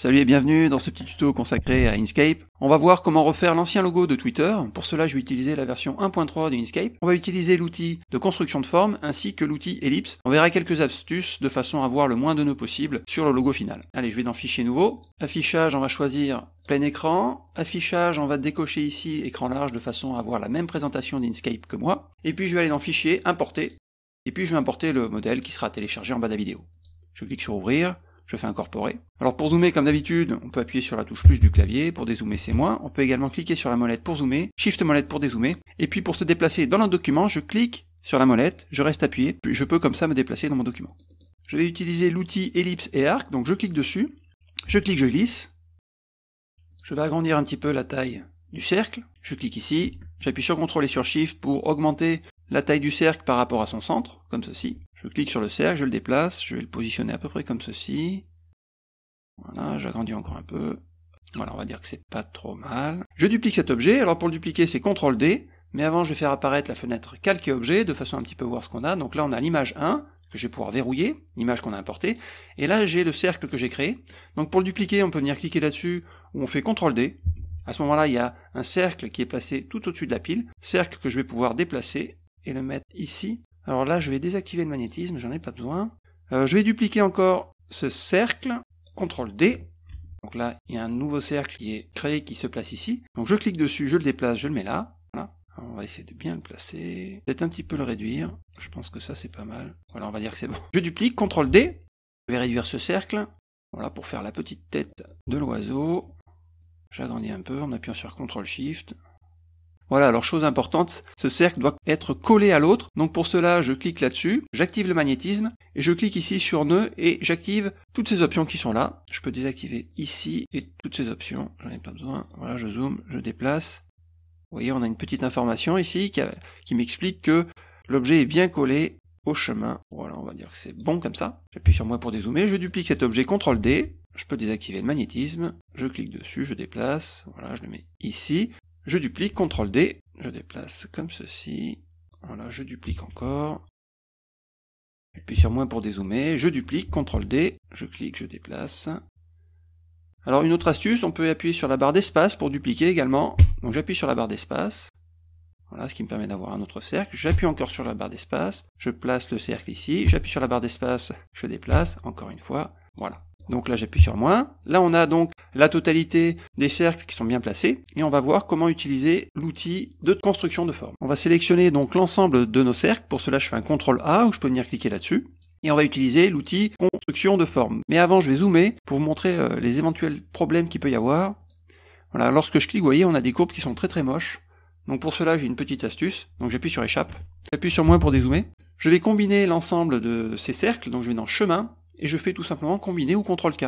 Salut et bienvenue dans ce petit tuto consacré à Inkscape. On va voir comment refaire l'ancien logo de Twitter. Pour cela, je vais utiliser la version 1.3 de On va utiliser l'outil de construction de forme ainsi que l'outil ellipse. On verra quelques astuces de façon à avoir le moins de nœuds possible sur le logo final. Allez, je vais dans fichier nouveau. Affichage, on va choisir plein écran. Affichage, on va décocher ici écran large de façon à avoir la même présentation d'Inkscape que moi. Et puis je vais aller dans fichier, importer. Et puis je vais importer le modèle qui sera téléchargé en bas de la vidéo. Je clique sur ouvrir je fais incorporer. Alors pour zoomer comme d'habitude, on peut appuyer sur la touche plus du clavier, pour dézoomer c'est moins, on peut également cliquer sur la molette pour zoomer, shift molette pour dézoomer, et puis pour se déplacer dans le document, je clique sur la molette, je reste appuyé, puis je peux comme ça me déplacer dans mon document. Je vais utiliser l'outil ellipse et arc, donc je clique dessus, je clique, je glisse, je vais agrandir un petit peu la taille du cercle, je clique ici, j'appuie sur CTRL et sur SHIFT pour augmenter la taille du cercle par rapport à son centre, comme ceci. Je clique sur le cercle, je le déplace, je vais le positionner à peu près comme ceci. Voilà, j'agrandis encore un peu. Voilà, on va dire que c'est pas trop mal. Je duplique cet objet. Alors pour le dupliquer, c'est CTRL D. Mais avant, je vais faire apparaître la fenêtre calquer objet de façon à un petit peu voir ce qu'on a. Donc là, on a l'image 1 que je vais pouvoir verrouiller, l'image qu'on a importée. Et là, j'ai le cercle que j'ai créé. Donc pour le dupliquer, on peut venir cliquer là-dessus ou on fait CTRL D. À ce moment-là, il y a un cercle qui est placé tout au-dessus de la pile, cercle que je vais pouvoir déplacer et le mettre ici alors là, je vais désactiver le magnétisme, j'en ai pas besoin. Euh, je vais dupliquer encore ce cercle, CTRL D. Donc là, il y a un nouveau cercle qui est créé, qui se place ici. Donc je clique dessus, je le déplace, je le mets là. on va essayer de bien le placer. Peut-être un petit peu le réduire. Je pense que ça, c'est pas mal. Voilà, on va dire que c'est bon. Je duplique, CTRL D. Je vais réduire ce cercle. Voilà, pour faire la petite tête de l'oiseau. J'agrandis un peu en appuyant sur CTRL SHIFT. Voilà, alors chose importante, ce cercle doit être collé à l'autre. Donc pour cela, je clique là-dessus, j'active le magnétisme, et je clique ici sur nœud, et j'active toutes ces options qui sont là. Je peux désactiver ici, et toutes ces options, j'en ai pas besoin. Voilà, je zoome, je déplace. Vous voyez, on a une petite information ici qui, m'explique que l'objet est bien collé au chemin. Voilà, on va dire que c'est bon comme ça. J'appuie sur moi pour dézoomer, je duplique cet objet, CTRL D, je peux désactiver le magnétisme, je clique dessus, je déplace, voilà, je le mets ici. Je duplique, CTRL D, je déplace comme ceci. Voilà, je duplique encore. j'appuie puis sur moins pour dézoomer, je duplique, CTRL D, je clique, je déplace. Alors une autre astuce, on peut appuyer sur la barre d'espace pour dupliquer également. Donc j'appuie sur la barre d'espace. Voilà, ce qui me permet d'avoir un autre cercle. J'appuie encore sur la barre d'espace, je place le cercle ici, j'appuie sur la barre d'espace, je déplace, encore une fois, voilà. Donc là j'appuie sur moins. Là on a donc la totalité des cercles qui sont bien placés et on va voir comment utiliser l'outil de construction de forme. On va sélectionner donc l'ensemble de nos cercles. Pour cela je fais un CTRL A ou je peux venir cliquer là-dessus. Et on va utiliser l'outil construction de forme. Mais avant je vais zoomer pour vous montrer euh, les éventuels problèmes qu'il peut y avoir. Voilà, lorsque je clique, vous voyez, on a des courbes qui sont très très moches. Donc pour cela j'ai une petite astuce. Donc j'appuie sur échappe. J'appuie sur moins pour dézoomer. Je vais combiner l'ensemble de ces cercles, donc je vais dans chemin, et je fais tout simplement combiner ou ctrl K.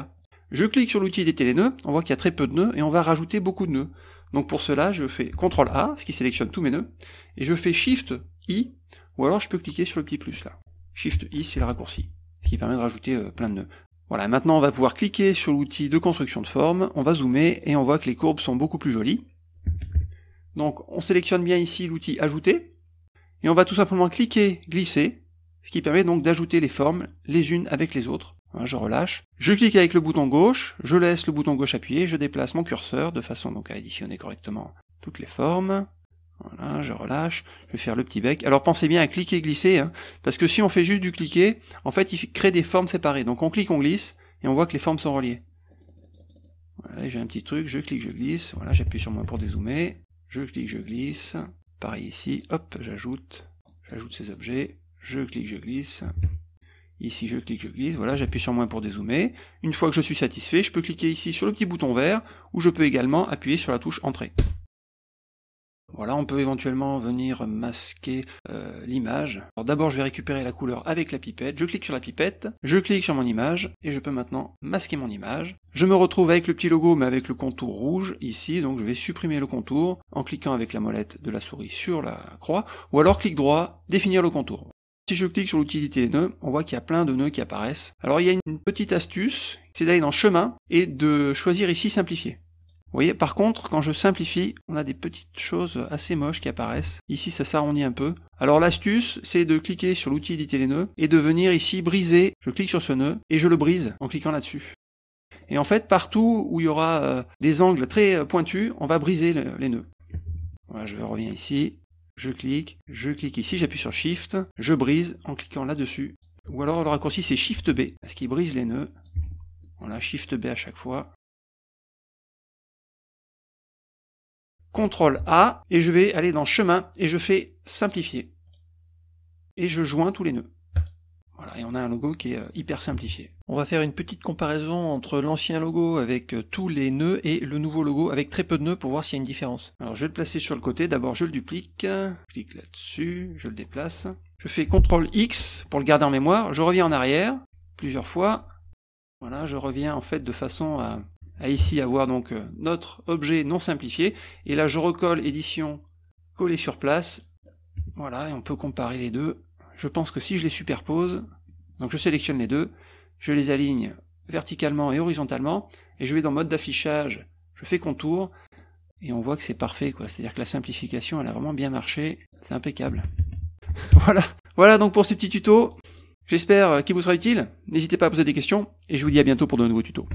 Je clique sur l'outil des les nœuds, on voit qu'il y a très peu de nœuds et on va rajouter beaucoup de nœuds. Donc pour cela, je fais CTRL A, ce qui sélectionne tous mes nœuds, et je fais SHIFT I, ou alors je peux cliquer sur le petit plus là. SHIFT I, c'est le raccourci, ce qui permet de rajouter euh, plein de nœuds. Voilà, maintenant on va pouvoir cliquer sur l'outil de construction de forme, on va zoomer et on voit que les courbes sont beaucoup plus jolies. Donc on sélectionne bien ici l'outil ajouter, et on va tout simplement cliquer, glisser, ce qui permet donc d'ajouter les formes les unes avec les autres. Hein, je relâche, je clique avec le bouton gauche, je laisse le bouton gauche appuyé, je déplace mon curseur de façon donc à additionner correctement toutes les formes. Voilà, je relâche, je vais faire le petit bec. Alors pensez bien à cliquer et glisser, hein, parce que si on fait juste du cliquer, en fait il crée des formes séparées. Donc on clique, on glisse, et on voit que les formes sont reliées. Voilà, j'ai un petit truc, je clique, je glisse, voilà, j'appuie sur moi pour dézoomer, je clique, je glisse, pareil ici, hop, j'ajoute, j'ajoute ces objets, je clique, je glisse. Ici, je clique, je glisse. Voilà, j'appuie sur moins pour dézoomer. Une fois que je suis satisfait, je peux cliquer ici sur le petit bouton vert ou je peux également appuyer sur la touche Entrée. Voilà, on peut éventuellement venir masquer euh, l'image. Alors d'abord, je vais récupérer la couleur avec la pipette. Je clique sur la pipette, je clique sur mon image et je peux maintenant masquer mon image. Je me retrouve avec le petit logo mais avec le contour rouge ici, donc je vais supprimer le contour en cliquant avec la molette de la souris sur la croix ou alors clic droit, définir le contour. Si je clique sur l'utilité les nœuds, on voit qu'il y a plein de nœuds qui apparaissent. Alors il y a une petite astuce, c'est d'aller dans chemin et de choisir ici simplifier. Vous voyez, par contre, quand je simplifie, on a des petites choses assez moches qui apparaissent. Ici, ça s'arrondit un peu. Alors l'astuce, c'est de cliquer sur l'outil l'utilité les nœuds et de venir ici briser. Je clique sur ce nœud et je le brise en cliquant là-dessus. Et en fait, partout où il y aura euh, des angles très euh, pointus, on va briser les nœuds. je reviens ici, je clique, je clique ici, j'appuie sur Shift, je brise en cliquant là-dessus. Ou alors le raccourci c'est Shift B, parce qu'il brise les nœuds. Voilà, Shift B à chaque fois. CTRL A, et je vais aller dans Chemin, et je fais Simplifier. Et je joins tous les nœuds. Voilà, et on a un logo qui est euh, hyper simplifié. On va faire une petite comparaison entre l'ancien logo avec euh, tous les nœuds et le nouveau logo avec très peu de nœuds pour voir s'il y a une différence. Alors je vais le placer sur le côté, d'abord je le duplique, je clique là-dessus, je le déplace. Je fais CTRL X pour le garder en mémoire, je reviens en arrière plusieurs fois. Voilà, je reviens en fait de façon à, à ici avoir donc euh, notre objet non simplifié. Et là je recolle édition, coller sur place. Voilà, et on peut comparer les deux je pense que si je les superpose, donc je sélectionne les deux, je les aligne verticalement et horizontalement, et je vais dans mode d'affichage, je fais contour, et on voit que c'est parfait, quoi. C'est-à-dire que la simplification, elle a vraiment bien marché, c'est impeccable. voilà. Voilà donc pour ce petit tuto. J'espère qu'il vous sera utile. N'hésitez pas à poser des questions, et je vous dis à bientôt pour de nouveaux tutos.